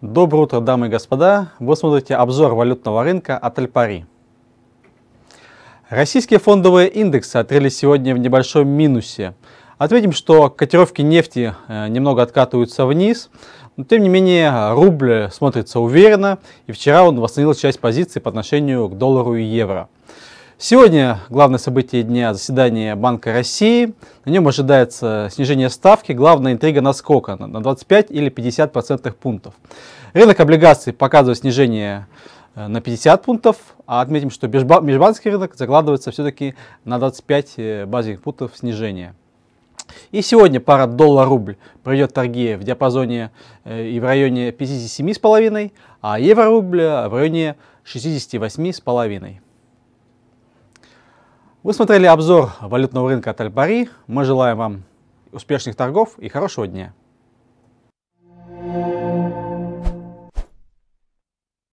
Доброе утро, дамы и господа! Вы смотрите обзор валютного рынка от Альпари. Российские фондовые индексы открылись сегодня в небольшом минусе. Отметим, что котировки нефти э, немного откатываются вниз, но тем не менее рубль смотрится уверенно, и вчера он восстановил часть позиций по отношению к доллару и евро. Сегодня главное событие дня заседание Банка России. На нем ожидается снижение ставки, главная интрига на сколько – на 25 или 50 процентных пунктов. Рынок облигаций показывает снижение э, на 50 пунктов, а отметим, что межбанский рынок закладывается все-таки на 25 э, базовых пунктов снижения. И сегодня пара доллар-рубль пройдет торги в диапазоне э, и в районе 57,5, а евро-рубль в районе 68,5. Вы смотрели обзор валютного рынка от Альпари. Мы желаем вам успешных торгов и хорошего дня.